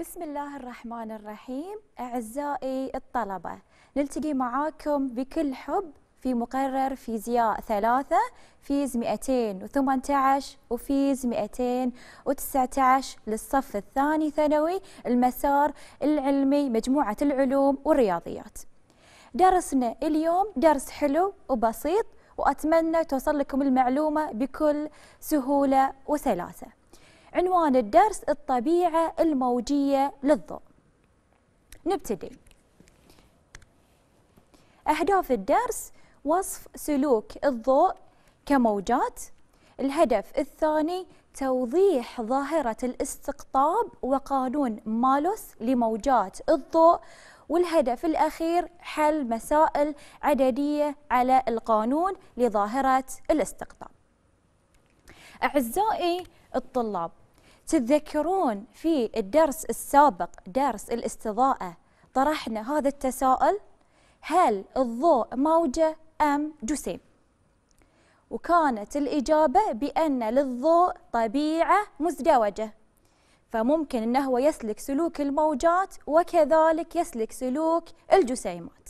بسم الله الرحمن الرحيم أعزائي الطلبة نلتقي معاكم بكل حب في مقرر فيزياء ثلاثة فيز 218 وفيز 219 للصف الثاني ثانوي المسار العلمي مجموعة العلوم والرياضيات درسنا اليوم درس حلو وبسيط وأتمنى توصل لكم المعلومة بكل سهولة وسلاسة عنوان الدرس الطبيعة الموجية للضوء نبتدي أهداف الدرس وصف سلوك الضوء كموجات الهدف الثاني توضيح ظاهرة الاستقطاب وقانون مالوس لموجات الضوء والهدف الأخير حل مسائل عددية على القانون لظاهرة الاستقطاب أعزائي الطلاب تتذكرون في الدرس السابق درس الاستضاءة طرحنا هذا التساؤل هل الضوء موجة أم جسيم؟ وكانت الإجابة بأن للضوء طبيعة مزدوجة فممكن أنه يسلك سلوك الموجات وكذلك يسلك سلوك الجسيمات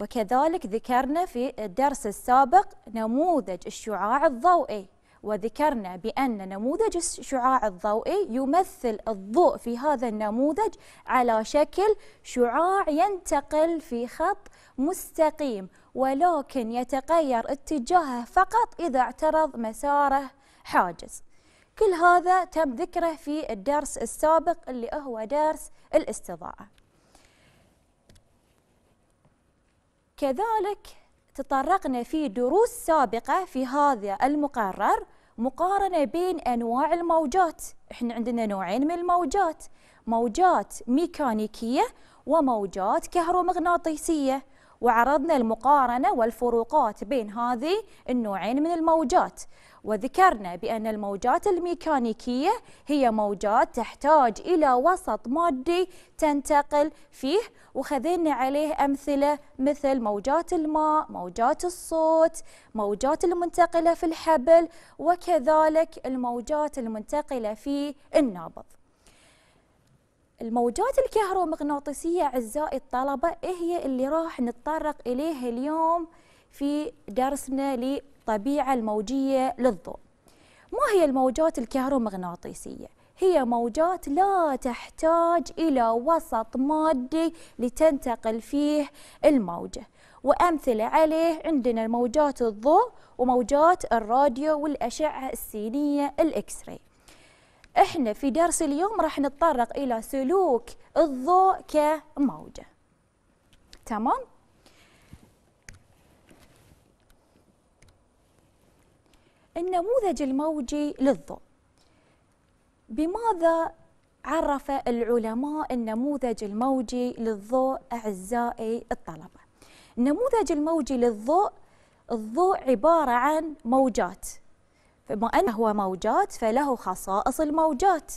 وكذلك ذكرنا في الدرس السابق نموذج الشعاع الضوئي وذكرنا بأن نموذج الشعاع الضوئي يمثل الضوء في هذا النموذج على شكل شعاع ينتقل في خط مستقيم ولكن يتغير اتجاهه فقط إذا اعترض مساره حاجز كل هذا تم ذكره في الدرس السابق اللي هو درس الاستضاءة كذلك تطرقنا في دروس سابقة في هذا المقرر مقارنة بين أنواع الموجات إحنا عندنا نوعين من الموجات موجات ميكانيكية وموجات كهرومغناطيسية وعرضنا المقارنة والفروقات بين هذه النوعين من الموجات وذكرنا بأن الموجات الميكانيكية هي موجات تحتاج إلى وسط مادي تنتقل فيه وخذينا عليه أمثلة مثل موجات الماء، موجات الصوت، موجات المنتقلة في الحبل وكذلك الموجات المنتقلة في النابض الموجات الكهرومغناطيسية أعزائي الطلبة إيه هي اللي راح نتطرق إليها اليوم في درسنا الطبيعة الموجية للضوء ما هي الموجات الكهرومغناطيسية؟ هي موجات لا تحتاج إلى وسط مادي لتنتقل فيه الموجة وأمثلة عليه عندنا موجات الضوء وموجات الراديو والأشعة السينية الإكس راي احنا في درس اليوم راح نتطرق إلى سلوك الضوء كموجة تمام؟ النموذج الموجي للضوء بماذا عرف العلماء النموذج الموجي للضوء أعزائي الطلبة النموذج الموجي للضوء الضوء عبارة عن موجات فما أنه هو موجات فله خصائص الموجات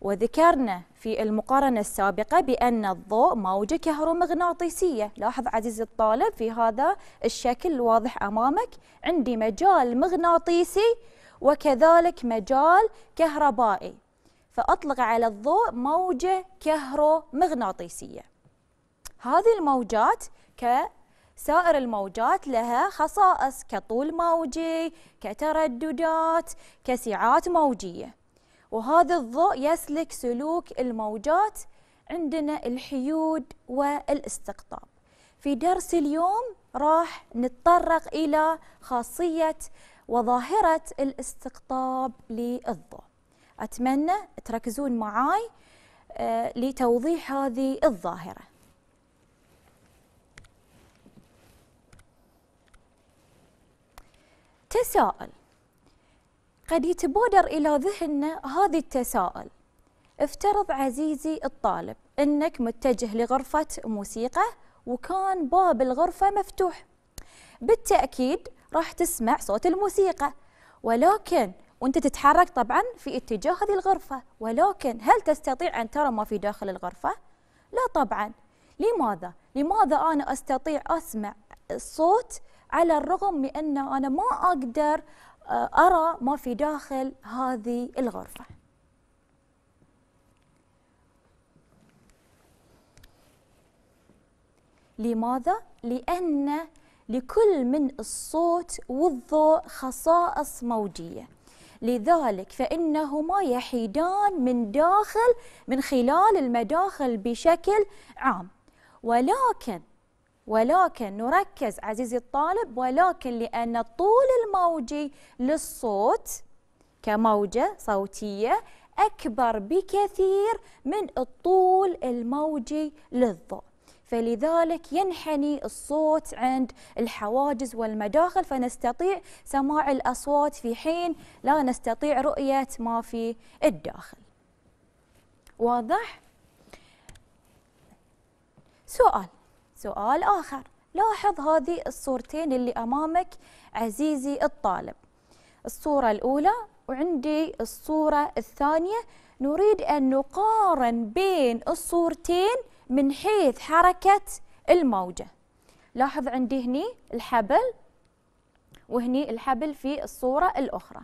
وذكرنا في المقارنة السابقة بأن الضوء موجة كهرومغناطيسية لاحظ عزيزي الطالب في هذا الشكل الواضح أمامك عندي مجال مغناطيسي وكذلك مجال كهربائي فأطلق على الضوء موجة كهرومغناطيسية هذه الموجات كسائر الموجات لها خصائص كطول موجي كترددات كسعات موجيه وهذا الضوء يسلك سلوك الموجات عندنا الحيود والاستقطاب في درس اليوم راح نتطرق إلى خاصية وظاهرة الاستقطاب للضوء أتمنى تركزون معاي آه، لتوضيح هذه الظاهرة تساءل قد يتبادر إلى ذهننا هذا التساؤل افترض عزيزي الطالب أنك متجه لغرفة موسيقى وكان باب الغرفة مفتوح بالتأكيد راح تسمع صوت الموسيقى ولكن وانت تتحرك طبعا في اتجاه هذه الغرفة ولكن هل تستطيع أن ترى ما في داخل الغرفة؟ لا طبعا لماذا؟ لماذا أنا أستطيع أسمع الصوت على الرغم من أن أنا ما أقدر آه، أرى ما في داخل هذه الغرفة لماذا؟ لأن لكل من الصوت والضوء خصائص موجية لذلك فإنهما يحيدان من داخل من خلال المداخل بشكل عام ولكن ولكن نركز عزيزي الطالب ولكن لأن الطول الموجي للصوت كموجة صوتية أكبر بكثير من الطول الموجي للضوء فلذلك ينحني الصوت عند الحواجز والمداخل فنستطيع سماع الأصوات في حين لا نستطيع رؤية ما في الداخل واضح؟ سؤال سؤال آخر لاحظ هذه الصورتين اللي أمامك عزيزي الطالب الصورة الأولى وعندي الصورة الثانية نريد أن نقارن بين الصورتين من حيث حركة الموجة لاحظ عندي هني الحبل وهني الحبل في الصورة الأخرى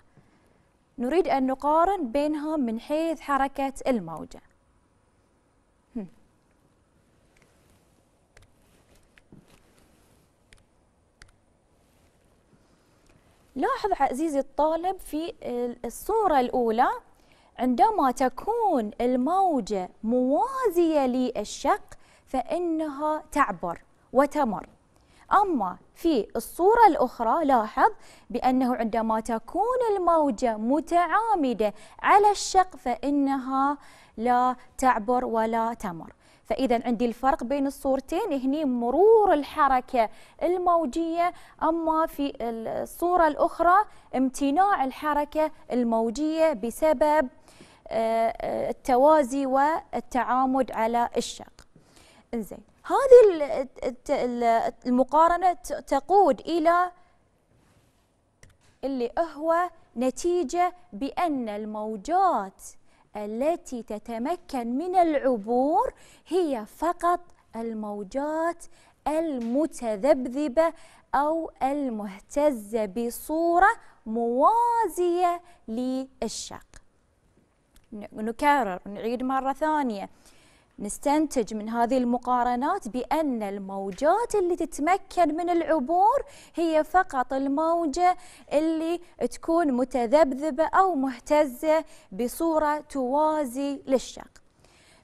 نريد أن نقارن بينها من حيث حركة الموجة لاحظ عزيزي الطالب في الصورة الأولى عندما تكون الموجة موازية للشق فإنها تعبر وتمر أما في الصورة الأخرى لاحظ بأنه عندما تكون الموجة متعامدة على الشق فإنها لا تعبر ولا تمر فاذا عندي الفرق بين الصورتين هني مرور الحركه الموجيه اما في الصوره الاخرى امتناع الحركه الموجيه بسبب آه، آه، التوازي والتعامد على الشق انزين هذه المقارنه تقود الى اللي هو نتيجه بان الموجات التي تتمكن من العبور هي فقط الموجات المتذبذبة أو المهتزة بصورة موازية للشق نكرر نعيد مرة ثانية نستنتج من هذه المقارنات بأن الموجات اللي تتمكن من العبور هي فقط الموجة اللي تكون متذبذبة أو مهتزة بصورة توازي للشق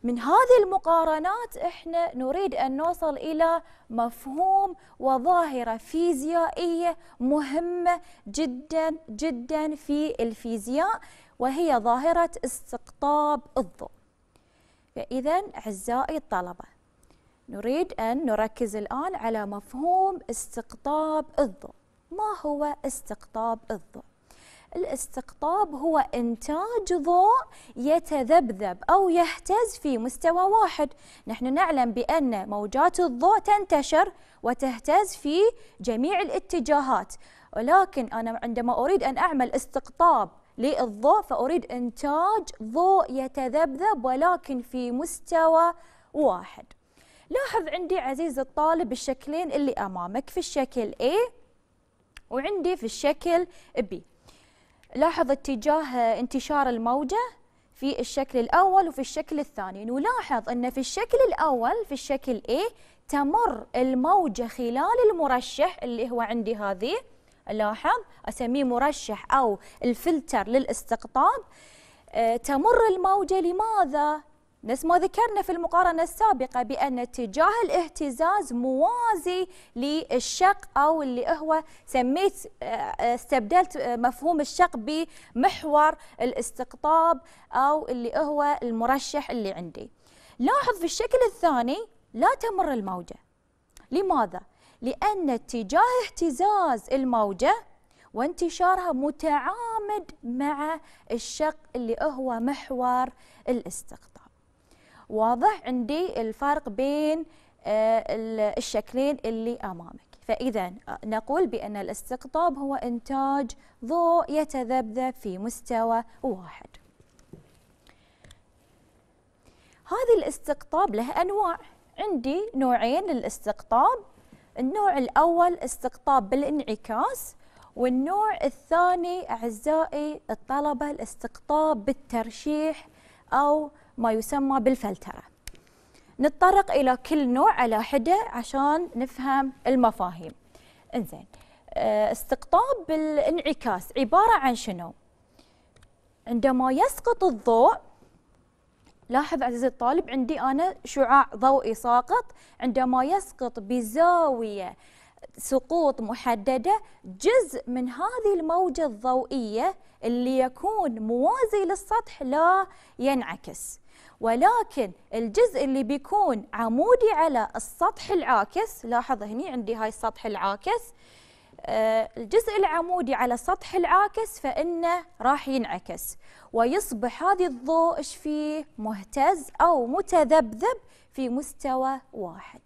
من هذه المقارنات احنا نريد ان نوصل الى مفهوم وظاهره فيزيائيه مهمه جدا جدا في الفيزياء وهي ظاهره استقطاب الضوء فإذا أعزائي الطلبة نريد أن نركز الآن على مفهوم استقطاب الضوء ما هو استقطاب الضوء؟ الاستقطاب هو إنتاج ضوء يتذبذب أو يهتز في مستوى واحد نحن نعلم بأن موجات الضوء تنتشر وتهتز في جميع الاتجاهات ولكن أنا عندما أريد أن أعمل استقطاب للضوء فأريد إنتاج ضوء يتذبذب ولكن في مستوى واحد لاحظ عندي عزيز الطالب الشكلين اللي أمامك في الشكل A وعندي في الشكل B لاحظ اتجاه انتشار الموجة في الشكل الأول وفي الشكل الثاني نلاحظ أن في الشكل الأول في الشكل A تمر الموجة خلال المرشح اللي هو عندي هذه لاحظ اسميه مرشح او الفلتر للاستقطاب آه، تمر الموجه لماذا نفس ما ذكرنا في المقارنة السابقة بأن اتجاه الاهتزاز موازي للشق أو اللي هو سميت آه، آه، استبدلت مفهوم الشق بمحور الاستقطاب أو اللي هو المرشح اللي عندي لاحظ في الشكل الثاني لا تمر الموجة لماذا؟ لأن اتجاه اهتزاز الموجة وانتشارها متعامد مع الشق اللي هو محور الاستقطاب واضح عندي الفرق بين آه، الشكلين اللي أمامك فإذا آه، نقول بأن الاستقطاب هو إنتاج ضوء يتذبذب في مستوى واحد هذه الاستقطاب له أنواع عندي نوعين للاستقطاب النوع الأول استقطاب بالانعكاس والنوع الثاني أعزائي الطلبة الاستقطاب بالترشيح أو ما يسمى بالفلترة نتطرق إلى كل نوع على حدة عشان نفهم المفاهيم انزين آه، استقطاب بالانعكاس عبارة عن شنو؟ عندما يسقط الضوء لاحظ عزيزي الطالب عندي أنا شعاع ضوئي ساقط عندما يسقط بزاوية سقوط محددة جزء من هذه الموجة الضوئية اللي يكون موازي للسطح لا ينعكس ولكن الجزء اللي بيكون عمودي على السطح العاكس لاحظ هني عندي هاي السطح العاكس آه، الجزء العمودي على السطح العاكس فإنه راح ينعكس ويصبح هذا الضوء إيش فيه مهتز أو متذبذب في مستوى واحد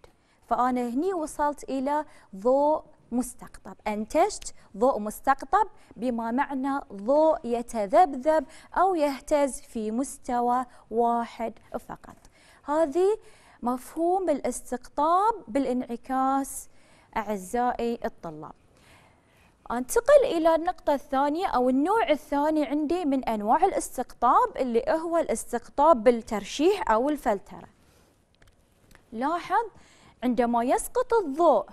فأنا هني وصلت إلى ضوء مستقطب أنتجت ضوء مستقطب بما معنى ضوء يتذبذب أو يهتز في مستوى واحد فقط هذه مفهوم الاستقطاب بالانعكاس أعزائي الطلاب انتقل الى النقطة الثانية او النوع الثاني عندي من انواع الاستقطاب اللي هو الاستقطاب بالترشيح او الفلترة. لاحظ عندما يسقط الضوء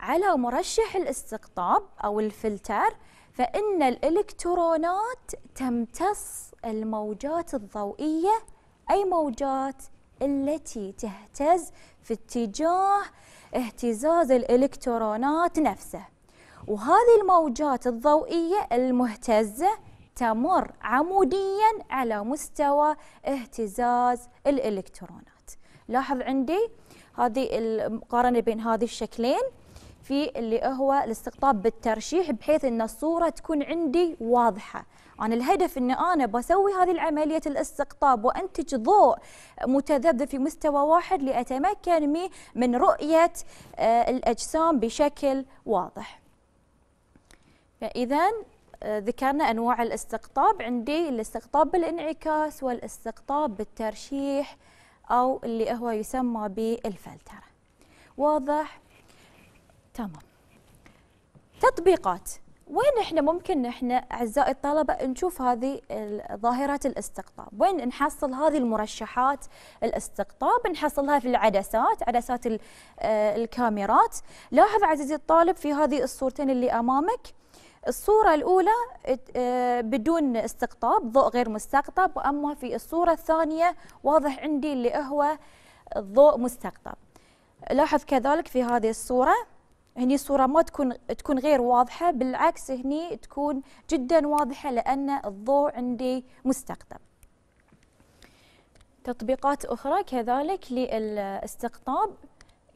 على مرشح الاستقطاب او الفلتر فان الالكترونات تمتص الموجات الضوئية اي موجات التي تهتز في اتجاه اهتزاز الالكترونات نفسه. وهذه الموجات الضوئية المهتزة تمر عموديا على مستوى اهتزاز الإلكترونات لاحظ عندي هذه المقارنة بين هذه الشكلين في اللي هو الاستقطاب بالترشيح بحيث ان الصوره تكون عندي واضحه انا الهدف ان انا بسوي هذه عمليه الاستقطاب وانتج ضوء متذبذب في مستوى واحد لاتمكن من رؤيه آه، الاجسام بشكل واضح إذا آه، ذكرنا أنواع الاستقطاب عندي الاستقطاب بالانعكاس والاستقطاب بالترشيح أو اللي هو يسمى بالفلترة واضح؟ تمام تطبيقات وين احنا ممكن احنا اعزائي الطلبه نشوف هذه ظاهره الاستقطاب؟ وين نحصل هذه المرشحات الاستقطاب؟ نحصلها في العدسات، عدسات آه، الكاميرات. لاحظ عزيزي الطالب في هذه الصورتين اللي امامك الصورة الأولى آه، بدون استقطاب ضوء غير مستقطب وأما في الصورة الثانية واضح عندي اللي هو ضوء مستقطب لاحظ كذلك في هذه الصورة هني الصورة ما تكون تكون غير واضحة بالعكس هني تكون جدا واضحة لأن الضوء عندي مستقطب تطبيقات أخرى كذلك للاستقطاب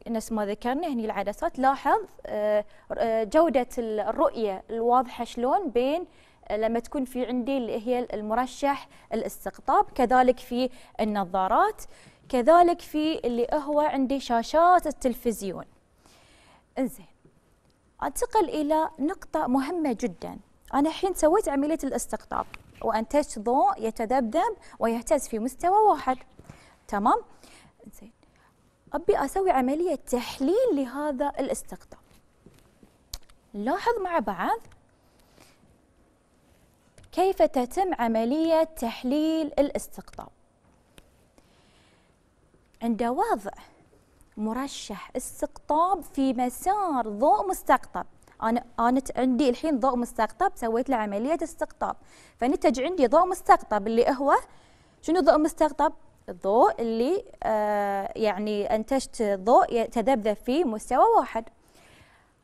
نفس ما ذكرنا هني العدسات لاحظ آه، آه، جودة الرؤية الواضحة شلون بين آه، لما تكون في عندي اللي هي المرشح الاستقطاب كذلك في النظارات كذلك في اللي هو عندي شاشات التلفزيون انزين انتقل الى نقطة مهمة جدا انا الحين سويت عملية الاستقطاب وانتجت ضوء يتذبذب ويهتز في مستوى واحد تمام زين ابي اسوي عمليه تحليل لهذا الاستقطاب نلاحظ مع بعض كيف تتم عمليه تحليل الاستقطاب عند وضع مرشح استقطاب في مسار ضوء مستقطب انا انا عندي الحين ضوء مستقطب سويت له عمليه استقطاب فنتج عندي ضوء مستقطب اللي هو شنو ضوء مستقطب الضوء اللي آه، يعني أنتجت ضوء يتذبذب في مستوى واحد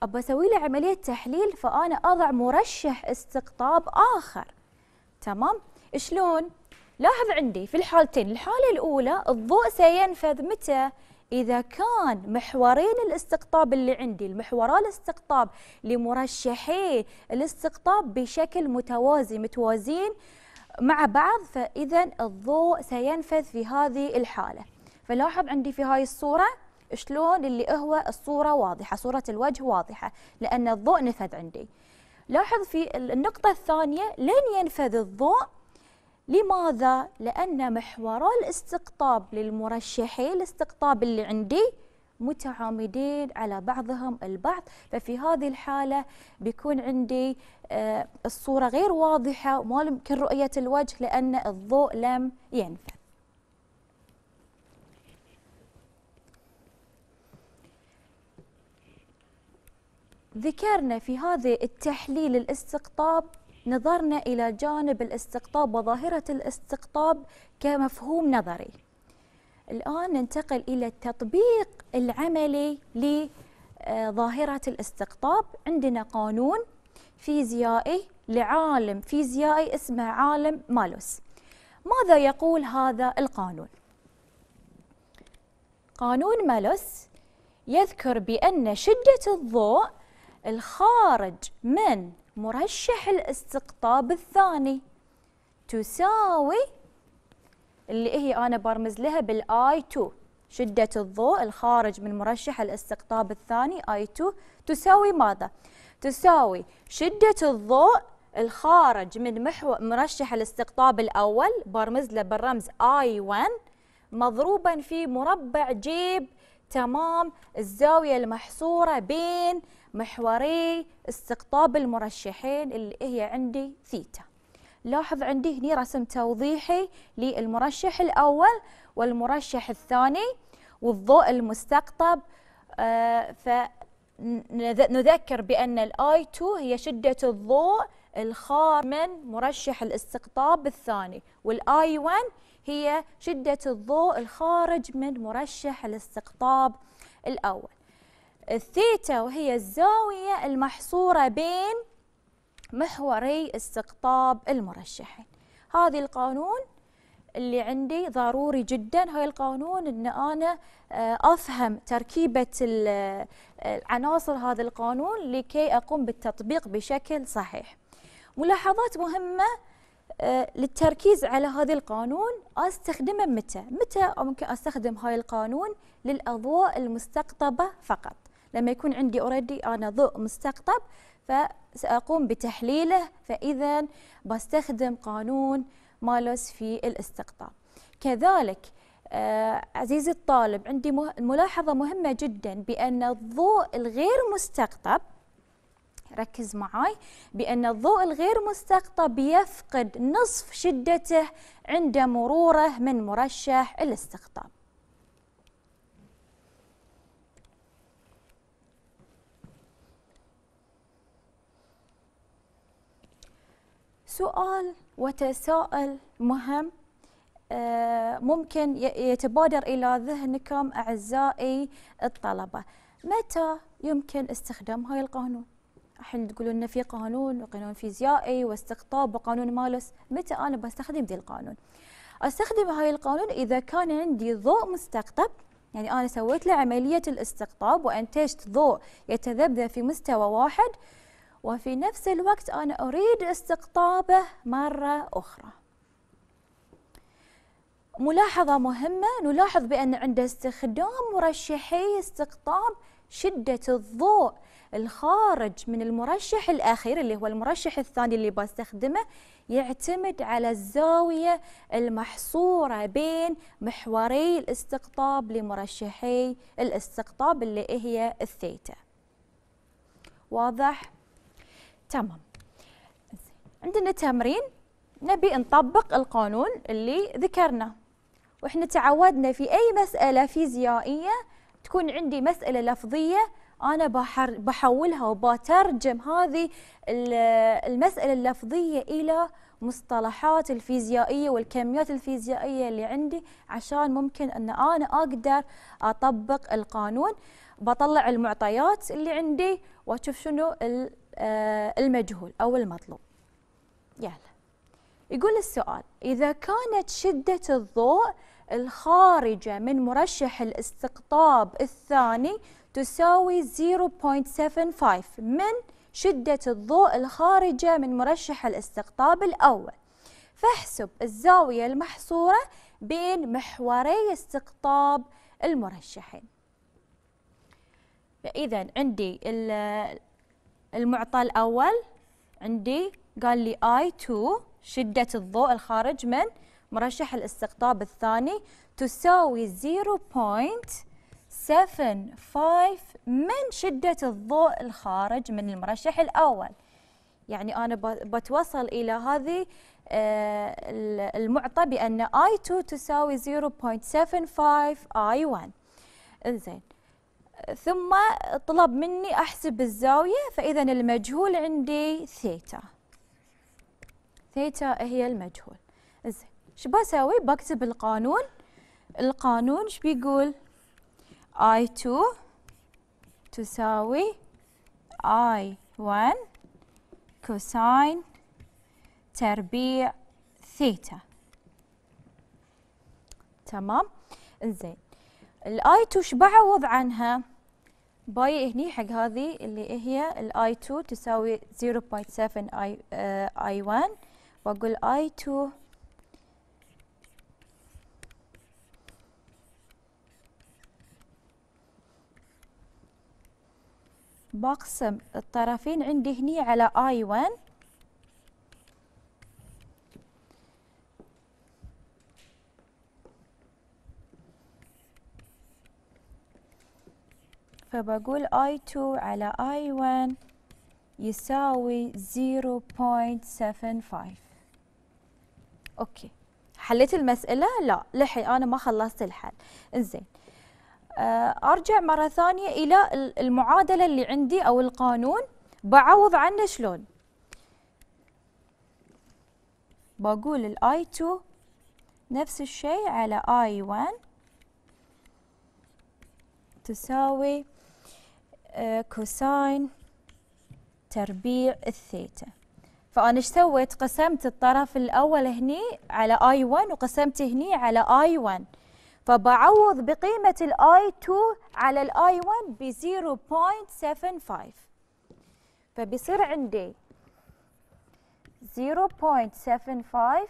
أبى أسوي له عملية تحليل فأنا أضع مرشح استقطاب آخر تمام شلون؟ لاحظ عندي في الحالتين الحالة الأولى الضوء سينفذ متى؟ إذا كان محورين الاستقطاب اللي عندي المحوران الاستقطاب لمرشحي الاستقطاب بشكل متوازي متوازين مع بعض فإذا الضوء سينفذ في هذه الحالة فلاحظ عندي في هاي الصورة شلون اللي هو الصورة واضحة صورة الوجه واضحة لأن الضوء نفذ عندي لاحظ في النقطة الثانية لن ينفذ الضوء لماذا؟ لأن محور الاستقطاب للمرشحين الاستقطاب اللي عندي متعامدين على بعضهم البعض ففي هذه الحالة بيكون عندي آه، الصورة غير واضحة وما يمكن رؤية الوجه لأن الضوء لم ينفذ ذكرنا في هذا التحليل الاستقطاب نظرنا إلى جانب الاستقطاب وظاهرة الاستقطاب كمفهوم نظري الآن ننتقل إلى التطبيق العملي لظاهرة الاستقطاب عندنا قانون فيزيائي لعالم فيزيائي اسمه عالم مالوس ماذا يقول هذا القانون؟ قانون مالوس يذكر بأن شدة الضوء الخارج من مرشح الاستقطاب الثاني تساوي اللي هي انا برمز لها بالاي 2 شده الضوء الخارج من مرشح الاستقطاب الثاني اي 2 تساوي ماذا تساوي شده الضوء الخارج من محور مرشح الاستقطاب الاول برمز له بالرمز اي 1 مضروبا في مربع جيب تمام الزاوية المحصورة بين محوري استقطاب المرشحين اللي هي عندي ثيتا لاحظ عندي هني رسم توضيحي للمرشح الأول والمرشح الثاني والضوء المستقطب آه، فنذكر بأن الاي 2 هي شدة الضوء الخار من مرشح الاستقطاب الثاني والاي 1 هي شدة الضوء الخارج من مرشح الاستقطاب الأول الثيتا وهي الزاوية المحصورة بين محوري استقطاب المرشحين هذه القانون اللي عندي ضروري جدا هاي القانون ان انا آه، افهم تركيبه آه، عناصر هذا القانون لكي اقوم بالتطبيق بشكل صحيح ملاحظات مهمه آه، للتركيز على هذا القانون استخدمه متى متى ممكن استخدم هاي القانون للاضواء المستقطبه فقط لما يكون عندي اوريدي انا ضوء مستقطب فسأقوم بتحليله فإذا بستخدم قانون مالوس في الاستقطاب كذلك آه عزيزي الطالب عندي ملاحظة مهمة جدا بأن الضوء الغير مستقطب ركز معي بأن الضوء الغير مستقطب يفقد نصف شدته عند مروره من مرشح الاستقطاب سؤال وتساؤل مهم آه، ممكن يتبادر إلى ذهنكم أعزائي الطلبة متى يمكن استخدام هاي القانون؟ الحين تقولون في قانون وقانون فيزيائي واستقطاب وقانون مالوس متى أنا بستخدم ذي القانون؟ استخدم هاي القانون إذا كان عندي ضوء مستقطب يعني أنا سويت له عملية الاستقطاب وأنتجت ضوء يتذبذب في مستوى واحد وفي نفس الوقت أنا أريد استقطابه مرة أخرى ملاحظة مهمة نلاحظ بأن عند استخدام مرشحي استقطاب شدة الضوء الخارج من المرشح الأخير اللي هو المرشح الثاني اللي بستخدمه يعتمد على الزاوية المحصورة بين محوري الاستقطاب لمرشحي الاستقطاب اللي هي الثيتا واضح؟ تمام عندنا تمرين نبي نطبق القانون اللي ذكرنا واحنا تعودنا في اي مساله فيزيائيه تكون عندي مساله لفظيه انا بحولها وبترجم هذه المساله اللفظيه الى مصطلحات الفيزيائيه والكميات الفيزيائيه اللي عندي عشان ممكن ان انا اقدر اطبق القانون بطلع المعطيات اللي عندي واشوف شنو آه، المجهول أو المطلوب يلا يقول السؤال إذا كانت شدة الضوء الخارجة من مرشح الاستقطاب الثاني تساوي 0.75 من شدة الضوء الخارجة من مرشح الاستقطاب الأول فاحسب الزاوية المحصورة بين محوري استقطاب المرشحين إذا عندي المعطى الأول عندي قال لي I2 شدة الضوء الخارج من مرشح الاستقطاب الثاني تساوي 0.75 من شدة الضوء الخارج من المرشح الأول يعني أنا بتوصل إلى هذه آه، المعطى بأن I2 تساوي 0.75 I1 انزين ثم طلب مني أحسب الزاوية فإذا المجهول عندي ثيتا ثيتا هي المجهول إزاي شو بسوي بكتب القانون القانون شو بيقول I2 تساوي I1 كوساين تربيع ثيتا تمام زين الاي 2 شبعوا وضع عنها باي هني حق هذه اللي هي الاي 2 تساوي 0.7 اي اي 1 واقول اي 2 بقسم الطرفين عندي هني على i 1 فبقول I2 على I1 يساوي 0.75 اوكي حليت المسألة؟ لا لحي أنا ما خلصت الحل انزين آه، أرجع مرة ثانية إلى المعادلة اللي عندي أو القانون بعوض عنه شلون بقول i 2 نفس الشيء على i 1 تساوي كوساين آه، تربيع الثيتا فأنا ايش سويت قسمت الطرف الأول هني على i 1 وقسمت هني على i 1 فبعوض بقيمة i 2 على i 1 بـ 0.75 فبيصير عندي 0.75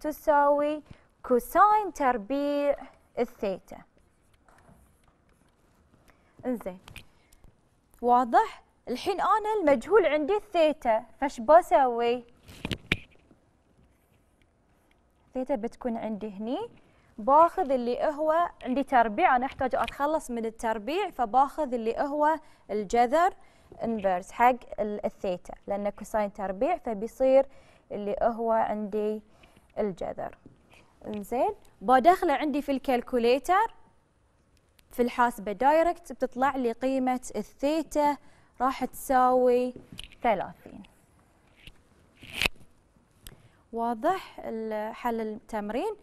تساوي كوساين تربيع الثيتا انزين واضح الحين انا المجهول عندي الثيتا فش بسوي الثيتا بتكون عندي هني باخذ اللي هو عندي تربيع انا احتاج اتخلص من التربيع فباخذ اللي هو الجذر انفرس حق الثيتا لان كوساين تربيع فبيصير اللي هو عندي الجذر انزين بدخله عندي في الكالكوليتر في الحاسبه دايركت بتطلع لي قيمه الثيتا راح تساوي 30 واضح حل التمرين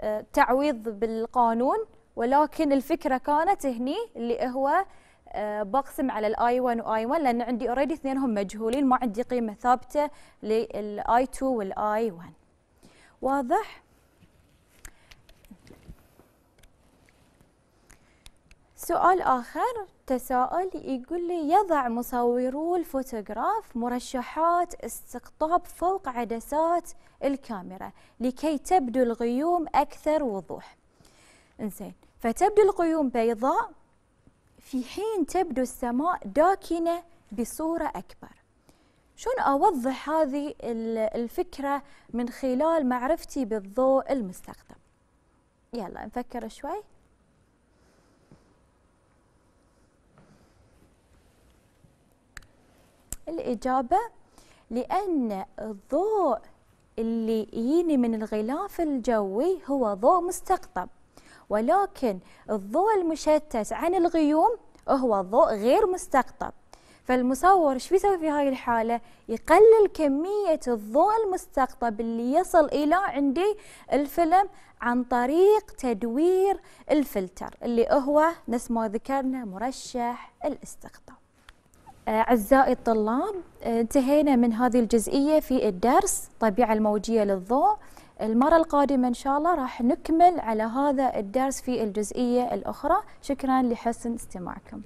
آه، تعويض بالقانون ولكن الفكره كانت هني اللي هو آه، بقسم على الاي 1 واي 1 لان عندي اوريدي اثنينهم مجهولين ما عندي قيمه ثابته للاي 2 والاي 1 واضح سؤال آخر تساؤل يقول لي يضع مصورو الفوتوغراف مرشحات استقطاب فوق عدسات الكاميرا لكي تبدو الغيوم أكثر وضوح انزين فتبدو الغيوم بيضاء في حين تبدو السماء داكنة بصورة أكبر شلون أوضح هذه الفكرة من خلال معرفتي بالضوء المستخدم يلا نفكر شوي الإجابة لأن الضوء اللي يجيني من الغلاف الجوي هو ضوء مستقطب ولكن الضوء المشتت عن الغيوم هو ضوء غير مستقطب فالمصور ايش بيسوي في هاي الحاله يقلل كميه الضوء المستقطب اللي يصل الى عندي الفيلم عن طريق تدوير الفلتر اللي هو نفس ما ذكرنا مرشح الاستقطاب آه، أعزائي الطلاب آه، انتهينا من هذه الجزئية في الدرس طبيعة الموجية للضوء المرة القادمة إن شاء الله راح نكمل على هذا الدرس في الجزئية الأخرى شكرا لحسن استماعكم